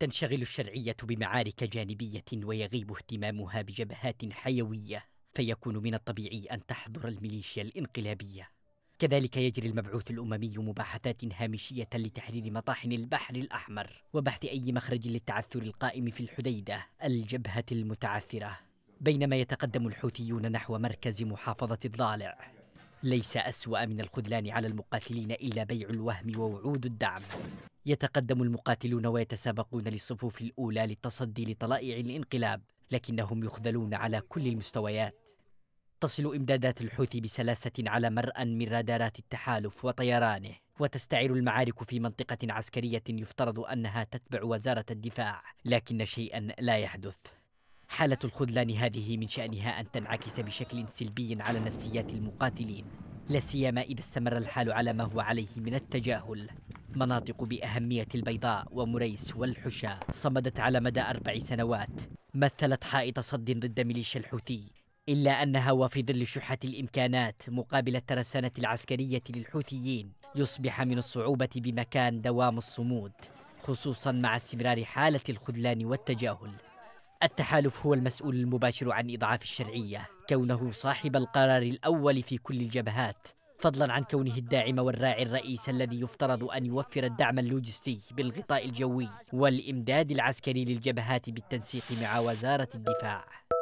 تنشغل الشرعيه بمعارك جانبيه ويغيب اهتمامها بجبهات حيويه فيكون من الطبيعي ان تحضر الميليشيا الانقلابيه كذلك يجري المبعوث الاممي مباحثات هامشيه لتحرير مطاحن البحر الاحمر وبحث اي مخرج للتعثر القائم في الحديده الجبهه المتعثره بينما يتقدم الحوثيون نحو مركز محافظه الضالع ليس اسوا من الخذلان على المقاتلين الا بيع الوهم ووعود الدعم يتقدم المقاتلون ويتسابقون للصفوف الأولى للتصدي لطلائع الانقلاب لكنهم يخذلون على كل المستويات تصل إمدادات الحوثي بسلاسة على مرأى من رادارات التحالف وطيرانه وتستعير المعارك في منطقة عسكرية يفترض أنها تتبع وزارة الدفاع لكن شيئا لا يحدث حالة الخذلان هذه من شأنها أن تنعكس بشكل سلبي على نفسيات المقاتلين لا سيما إذا استمر الحال على ما هو عليه من التجاهل مناطق بأهمية البيضاء ومريس والحشا صمدت على مدى أربع سنوات مثلت حائط صد ضد ميليشيا الحوثي إلا أنها وفي ظل شحة الإمكانات مقابل الترسانة العسكرية للحوثيين يصبح من الصعوبة بمكان دوام الصمود خصوصا مع استمرار حالة الخذلان والتجاهل التحالف هو المسؤول المباشر عن إضعاف الشرعية كونه صاحب القرار الأول في كل الجبهات فضلا عن كونه الداعم والراعي الرئيس الذي يفترض أن يوفر الدعم اللوجستي بالغطاء الجوي والإمداد العسكري للجبهات بالتنسيق مع وزارة الدفاع